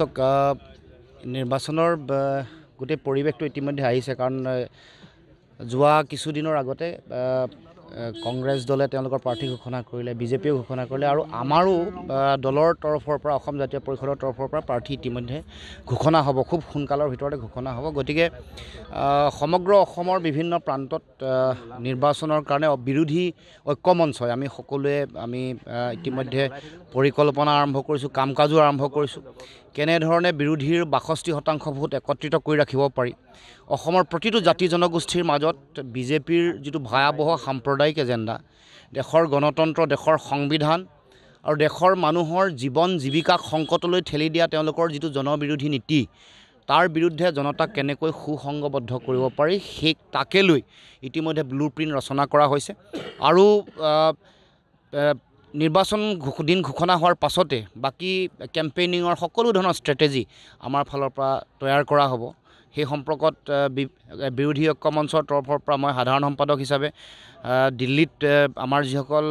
চাওক নিৰ্বাচনৰ গোটেই পৰিৱেশটো ইতিমধ্যে আহিছে কাৰণ যোৱা কিছুদিনৰ আগতে কংগ্ৰেছ দলে তেওঁলোকৰ প্ৰাৰ্থী ঘোষণা কৰিলে বিজেপিয়েও ঘোষণা কৰিলে আৰু আমাৰো দলৰ তৰফৰ পৰা অসম জাতীয় পৰিষদৰ তৰফৰ পৰা প্ৰাৰ্থী ইতিমধ্যে ঘোষণা হ'ব খুব সোনকালৰ ভিতৰতে ঘোষণা হ'ব গতিকে সমগ্ৰ অসমৰ বিভিন্ন প্ৰান্তত নিৰ্বাচনৰ কাৰণে বিৰোধী ঐক্যমঞ্চ হয় আমি সকলোৱে আমি ইতিমধ্যে পৰিকল্পনা আৰম্ভ কৰিছোঁ কাম কাজো আৰম্ভ কৰিছোঁ কেনেধৰণে বিৰোধীৰ বাষষ্ঠি শতাংশ ভোট একত্ৰিত কৰি ৰাখিব পাৰি অসমৰ প্ৰতিটো জাতি জনগোষ্ঠীৰ মাজত বিজেপিৰ যিটো ভয়াৱহ সাম্প্ৰদায়িক সাম্প্ৰদায়িক এজেণ্ডা দেশৰ গণতন্ত্ৰ দেশৰ সংবিধান আৰু দেশৰ মানুহৰ জীৱন জীৱিকাক সংকটলৈ ঠেলি দিয়া তেওঁলোকৰ যিটো জনবিৰোধী নীতি তাৰ বিৰুদ্ধে জনতাক কেনেকৈ সুসংগবদ্ধ কৰিব পাৰি সেই তাকে লৈ ইতিমধ্যে ব্লু প্ৰিণ্ট ৰচনা কৰা হৈছে আৰু নিৰ্বাচন দিন ঘোষণা হোৱাৰ পাছতে বাকী কেম্পেইনিঙৰ সকলো ধৰণৰ ষ্ট্ৰেটেজি আমাৰ ফালৰ পৰা তৈয়াৰ কৰা হ'ব সেই সম্পৰ্কত বিৰোধী ঐক্য মঞ্চৰ তৰফৰ পৰা মই সাধাৰণ সম্পাদক হিচাপে দিল্লীত আমাৰ যিসকল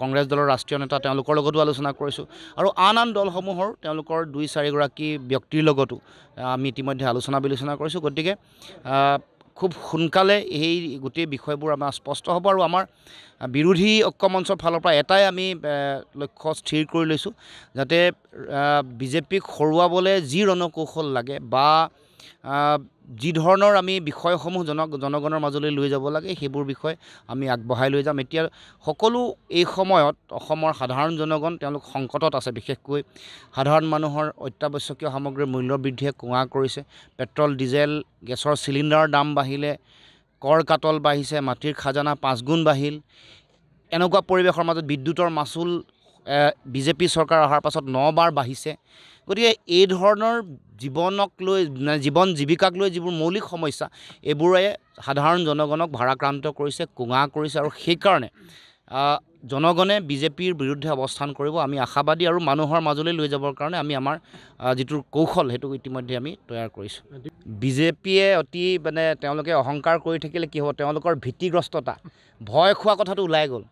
কংগ্ৰেছ দলৰ ৰাষ্ট্ৰীয় নেতা তেওঁলোকৰ লগতো আলোচনা কৰিছোঁ আৰু আন আন দলসমূহৰ তেওঁলোকৰ দুই চাৰিগৰাকী ব্যক্তিৰ লগতো আমি ইতিমধ্যে আলোচনা বিলোচনা কৰিছোঁ গতিকে খুব সোনকালে এই গোটেই বিষয়বোৰ আমাৰ স্পষ্ট হ'ব আৰু আমাৰ বিৰোধী ঐক্য মঞ্চৰ ফালৰ পৰা এটাই আমি লক্ষ্য স্থিৰ কৰি লৈছোঁ যাতে বিজেপিক হৰুৱাবলৈ যি ৰণকৌশল লাগে বা যি ধৰণৰ আমি বিষয়সমূহ জন জনগণৰ মাজলৈ লৈ যাব লাগে সেইবোৰ বিষয় আমি আগবঢ়াই লৈ যাম এতিয়া সকলো এই সময়ত অসমৰ সাধাৰণ জনগণ তেওঁলোক সংকটত আছে বিশেষকৈ সাধাৰণ মানুহৰ অত্যাৱশ্যকীয় সামগ্ৰীৰ মূল্য বৃদ্ধিয়ে কোঙা কৰিছে পেট্ৰল ডিজেল গেছৰ চিলিণ্ডাৰৰ দাম বাঢ়িলে কৰ কাতল বাঢ়িছে মাটিৰ খাজানা পাঁচগুণ বাঢ়িল এনেকুৱা পৰিৱেশৰ মাজত বিদ্যুতৰ মাচুল বিজেপি চৰকাৰ অহাৰ পাছত ন বাৰ বাঢ়িছে গতিকে এই ধৰণৰ জীৱনক লৈ জীৱন জীৱিকাক লৈ যিবোৰ মৌলিক সমস্যা এইবোৰে সাধাৰণ জনগণক ভাৰাক্ৰান্ত কৰিছে কোঙা কৰিছে আৰু সেইকাৰণে জনগণে বিজেপিৰ বিৰুদ্ধে অৱস্থান কৰিব আমি আশাবাদী আৰু মানুহৰ মাজলৈ লৈ যাবৰ কাৰণে আমি আমাৰ যিটো কৌশল সেইটো ইতিমধ্যে আমি তৈয়াৰ কৰিছোঁ বিজেপিয়ে অতি মানে তেওঁলোকে অহংকাৰ কৰি থাকিলে কি হ'ব তেওঁলোকৰ ভীতিগ্ৰস্ততা ভয় খোৱা কথাটো ওলাই গ'ল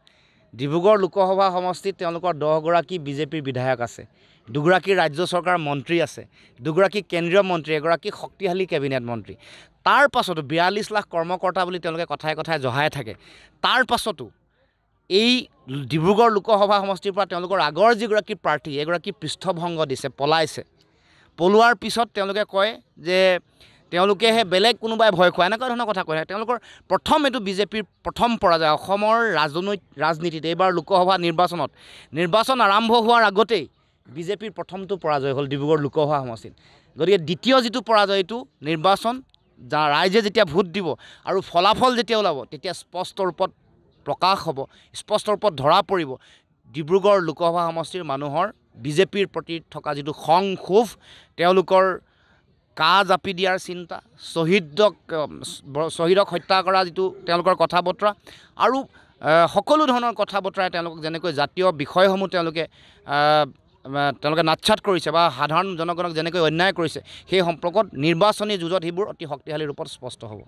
ডিব্ৰুগড় লোকসভা সমষ্টিত তেওঁলোকৰ দহগৰাকী বিজেপিৰ বিধায়ক আছে দুগৰাকী ৰাজ্য চৰকাৰৰ মন্ত্ৰী আছে দুগৰাকী কেন্দ্ৰীয় মন্ত্ৰী এগৰাকী শক্তিশালী কেবিনেট মন্ত্ৰী তাৰ পাছতো বিয়াল্লিছ লাখ কৰ্মকৰ্তা বুলি তেওঁলোকে কথাই কথাই জহাই থাকে তাৰ পাছতো এই ডিব্ৰুগড় লোকসভা সমষ্টিৰ পৰা তেওঁলোকৰ আগৰ যিগৰাকী প্ৰাৰ্থী এগৰাকী পৃষ্ঠভংগ দিছে পলাইছে পলোৱাৰ পিছত তেওঁলোকে কয় যে তেওঁলোকেহে বেলেগ কোনোবাই ভয় খোৱা এনেকুৱা ধৰণৰ কথা কৈ থাকে তেওঁলোকৰ প্ৰথম এইটো বিজেপিৰ প্ৰথম পৰাজয় অসমৰ ৰাজনৈত ৰাজনীতিত এইবাৰ লোকসভা নিৰ্বাচনত নিৰ্বাচন আৰম্ভ হোৱাৰ আগতেই বিজেপিৰ প্ৰথমটো পৰাজয় হ'ল ডিব্ৰুগড় লোকসভা সমষ্টিত গতিকে দ্বিতীয় যিটো পৰাজয়টো নিৰ্বাচন যা ৰাইজে যেতিয়া ভোট দিব আৰু ফলাফল যেতিয়া ওলাব তেতিয়া স্পষ্ট ৰূপত প্ৰকাশ হ'ব স্পষ্ট ৰূপত ধৰা পৰিব ডিব্ৰুগড় লোকসভা সমষ্টিৰ মানুহৰ বিজেপিৰ প্ৰতি থকা যিটো খং ক্ষোভ তেওঁলোকৰ কা জাপি দিয়াৰ চিন্তা শ্বহীদক শ্বহীদক হত্যা কৰা যিটো তেওঁলোকৰ কথা বতৰা আৰু সকলো ধৰণৰ কথা বতৰাই তেওঁলোকক যেনেকৈ জাতীয় বিষয়সমূহ তেওঁলোকে তেওঁলোকে নাচ্ছাত কৰিছে বা সাধাৰণ জনগণক যেনেকৈ অন্যায় কৰিছে সেই সম্পৰ্কত নিৰ্বাচনী যুঁজত সেইবোৰ অতি শক্তিশালী ৰূপত স্পষ্ট হ'ব